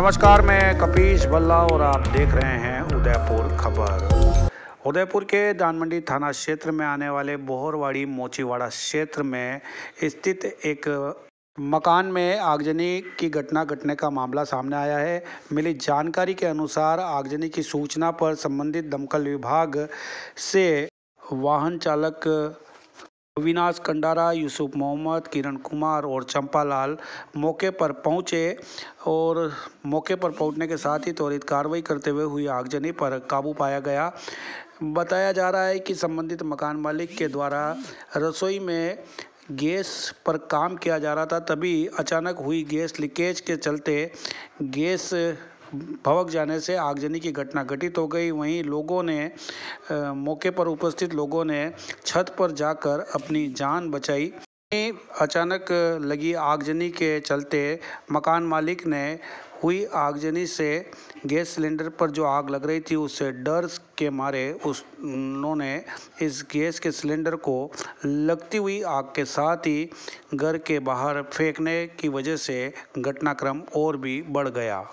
नमस्कार मैं कपीश बल्ला और आप देख रहे हैं उदयपुर खबर उदयपुर के दानमंडी थाना क्षेत्र में आने वाले बोहरवाड़ी मोचीवाड़ा क्षेत्र में स्थित एक मकान में आगजनी की घटना घटने का मामला सामने आया है मिली जानकारी के अनुसार आगजनी की सूचना पर संबंधित दमकल विभाग से वाहन चालक अविनाश कंडारा यूसुफ मोहम्मद किरण कुमार और चंपालाल मौके पर पहुंचे और मौके पर पहुंचने के साथ ही त्वरित कार्रवाई करते हुए हुई आगजनी पर काबू पाया गया बताया जा रहा है कि संबंधित मकान मालिक के द्वारा रसोई में गैस पर काम किया जा रहा था तभी अचानक हुई गैस लीकेज के चलते गैस भवक जाने से आगजनी की घटना घटित हो गई वहीं लोगों ने आ, मौके पर उपस्थित लोगों ने छत पर जाकर अपनी जान बचाई अचानक लगी आगजनी के चलते मकान मालिक ने हुई आगजनी से गैस सिलेंडर पर जो आग लग रही थी उससे डर के मारे उस उन्होंने इस गैस के सिलेंडर को लगती हुई आग के साथ ही घर के बाहर फेंकने की वजह से घटनाक्रम और भी बढ़ गया